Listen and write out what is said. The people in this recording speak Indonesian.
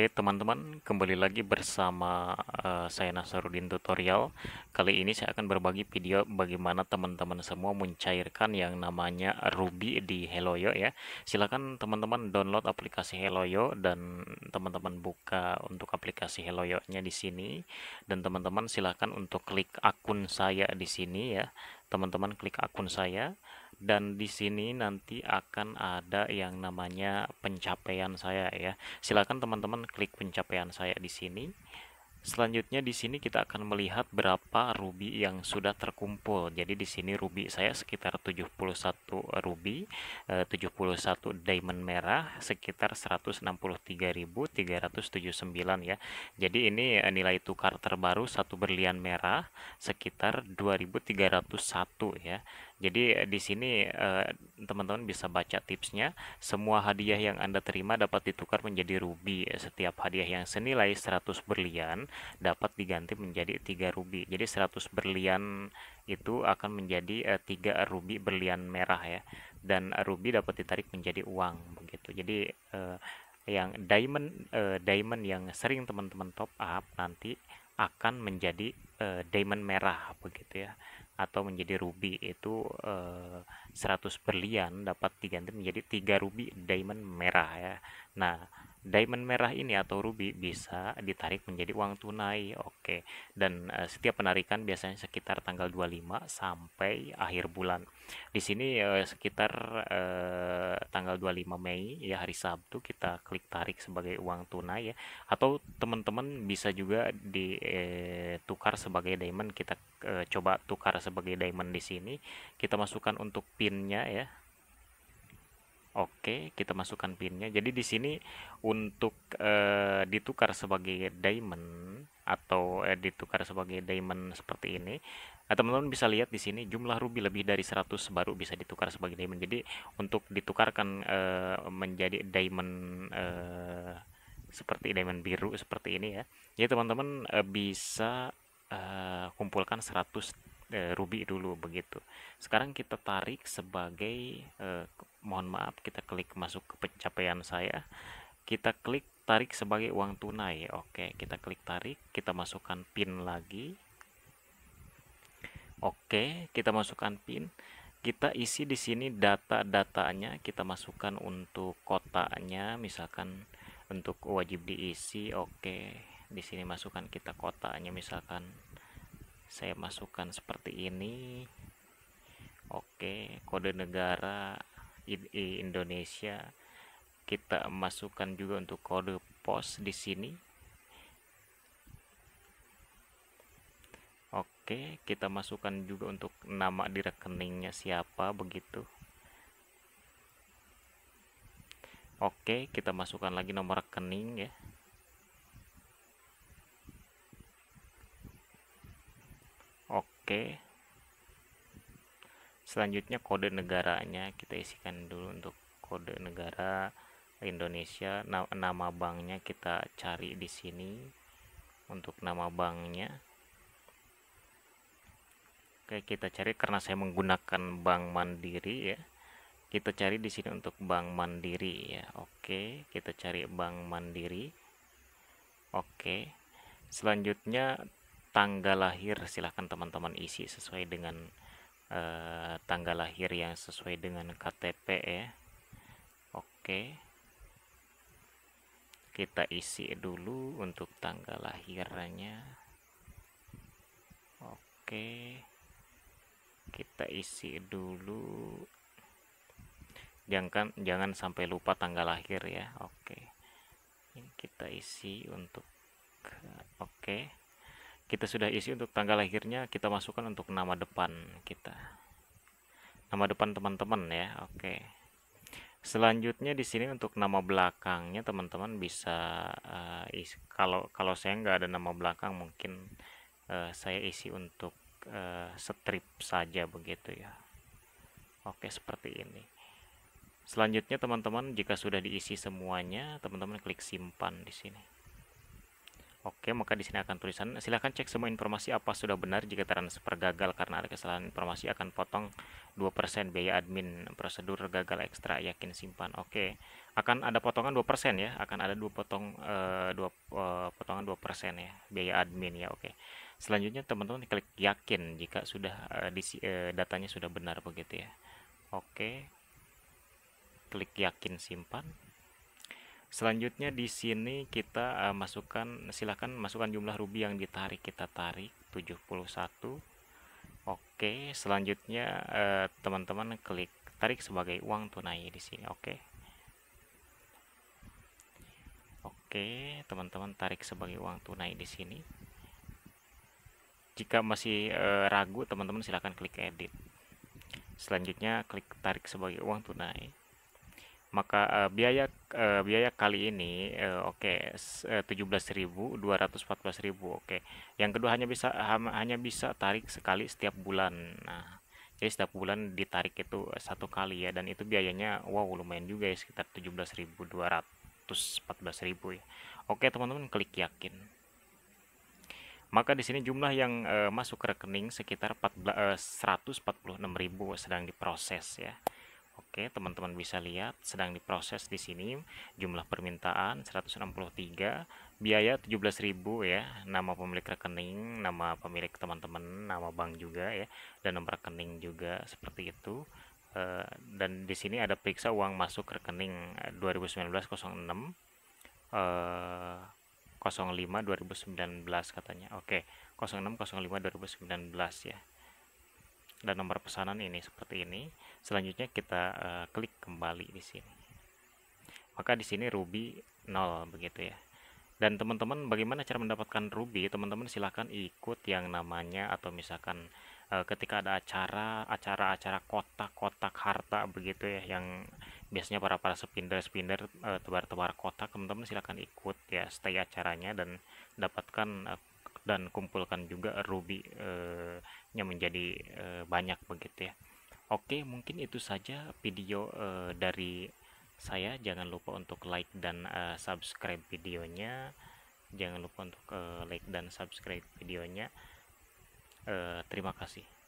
Oke teman-teman kembali lagi bersama uh, saya Nasarudin Tutorial Kali ini saya akan berbagi video bagaimana teman-teman semua mencairkan yang namanya Ruby di Helloyo ya Silahkan teman-teman download aplikasi Helloyo dan teman-teman buka untuk aplikasi Helloyo nya di sini Dan teman-teman silahkan untuk klik akun saya di sini ya teman-teman klik akun saya dan di sini nanti akan ada yang namanya pencapaian saya ya. Silakan teman-teman klik pencapaian saya di sini Selanjutnya di sini kita akan melihat berapa ruby yang sudah terkumpul. Jadi di sini ruby saya sekitar 71 ruby, 71 eh, diamond merah sekitar 163.379 ya. Jadi ini eh, nilai tukar terbaru satu berlian merah sekitar 2.301 ya. Jadi eh, di sini eh, teman-teman bisa baca tipsnya. Semua hadiah yang Anda terima dapat ditukar menjadi rubi. Setiap hadiah yang senilai 100 berlian dapat diganti menjadi 3 rubi. Jadi 100 berlian itu akan menjadi 3 eh, rubi berlian merah ya dan rubi dapat ditarik menjadi uang begitu jadi yang diamond diamond yang sering teman-teman top up nanti akan menjadi diamond merah begitu ya atau menjadi ruby itu eh, 100 berlian dapat diganti menjadi 3 ruby diamond merah ya. Nah, diamond merah ini atau ruby bisa ditarik menjadi uang tunai oke dan uh, setiap penarikan biasanya sekitar tanggal 25 sampai akhir bulan di sini uh, sekitar uh, tanggal 25 Mei ya hari Sabtu kita klik tarik sebagai uang tunai ya atau teman-teman bisa juga ditukar sebagai diamond kita coba tukar sebagai diamond di sini kita masukkan untuk pinnya ya Oke, kita masukkan pinnya. Jadi di sini untuk e, ditukar sebagai diamond atau e, ditukar sebagai diamond seperti ini, eh, teman-teman bisa lihat di sini jumlah ruby lebih dari 100 baru bisa ditukar sebagai diamond. Jadi untuk ditukarkan e, menjadi diamond e, seperti diamond biru seperti ini ya. Jadi teman-teman e, bisa e, kumpulkan 100 e, ruby dulu begitu sekarang kita tarik sebagai e, mohon maaf kita klik masuk ke pencapaian saya kita klik tarik sebagai uang tunai oke kita klik tarik kita masukkan pin lagi oke kita masukkan pin kita isi di sini data-datanya kita masukkan untuk kotanya misalkan untuk wajib diisi oke di sini masukkan kita kotanya misalkan saya masukkan seperti ini oke kode negara Indonesia kita masukkan juga untuk kode pos di sini oke kita masukkan juga untuk nama di rekeningnya siapa begitu oke kita masukkan lagi nomor rekening ya oke selanjutnya kode negaranya kita isikan dulu untuk kode negara Indonesia nama banknya kita cari di sini untuk nama banknya Oke, kita cari karena saya menggunakan bank Mandiri ya. Kita cari di sini untuk bank Mandiri ya. Oke, kita cari bank Mandiri. Oke. Selanjutnya tanggal lahir silahkan teman-teman isi sesuai dengan eh, tanggal lahir yang sesuai dengan KTP ya oke kita isi dulu untuk tanggal lahirnya oke kita isi dulu jangan jangan sampai lupa tanggal lahir ya oke ini kita isi untuk oke okay kita sudah isi untuk tanggal lahirnya kita masukkan untuk nama depan kita nama depan teman-teman ya oke selanjutnya di sini untuk nama belakangnya teman-teman bisa uh, eh, isi, kalau kalau saya nggak ada nama belakang mungkin uh, saya isi untuk uh, strip saja begitu ya oke seperti ini selanjutnya teman-teman jika sudah diisi semuanya teman-teman klik simpan di sini Oke, maka di sini akan tulisan. Silahkan cek semua informasi apa sudah benar. Jika transfer gagal karena ada kesalahan informasi akan potong 2% biaya admin prosedur gagal ekstra yakin simpan. Oke. Akan ada potongan 2% ya, akan ada dua potong eh, dua eh, potongan 2% ya biaya admin ya. Oke. Selanjutnya teman-teman klik yakin jika sudah eh, di, eh, datanya sudah benar begitu ya. Oke. Klik yakin simpan. Selanjutnya di sini kita uh, masukkan silahkan masukkan jumlah rubi yang ditarik kita tarik 71. Oke, selanjutnya eh, teman-teman uh, klik tarik sebagai uang tunai di sini. Oke. Oke, teman-teman tarik sebagai uang tunai di sini. Jika masih uh, ragu, teman-teman silahkan klik edit. Selanjutnya klik tarik sebagai uang tunai maka uh, biaya uh, biaya kali ini uh, oke okay, uh, 17.000 214.000 oke okay. yang kedua hanya bisa hanya bisa tarik sekali setiap bulan nah jadi setiap bulan ditarik itu satu kali ya dan itu biayanya wow lumayan juga ya sekitar 17.214.000 ya oke okay, teman-teman klik yakin maka di sini jumlah yang uh, masuk ke rekening sekitar 14, uh, 146.000 sedang diproses ya Oke, teman-teman bisa lihat sedang diproses di sini jumlah permintaan 163, biaya 17.000 ya, nama pemilik rekening, nama pemilik teman-teman, nama bank juga ya, dan nomor rekening juga seperti itu. Uh, dan di sini ada periksa uang masuk rekening 2019-06 05 2019 katanya. Oke, 06 05 2019 ya dan nomor pesanan ini seperti ini. Selanjutnya kita uh, klik kembali di sini. Maka di sini Ruby 0 begitu ya. Dan teman-teman bagaimana cara mendapatkan Ruby? Teman-teman silahkan ikut yang namanya atau misalkan e, ketika ada acara, acara-acara kotak-kotak harta begitu ya yang biasanya para para spinder-spinder e, eh, tebar-tebar kotak, teman-teman silahkan ikut ya stay acaranya dan dapatkan e, dan kumpulkan juga ruby-nya eh, menjadi eh, banyak begitu ya. Oke, mungkin itu saja video eh, dari saya. Jangan lupa untuk like dan subscribe videonya. Jangan lupa untuk like dan subscribe videonya. terima kasih.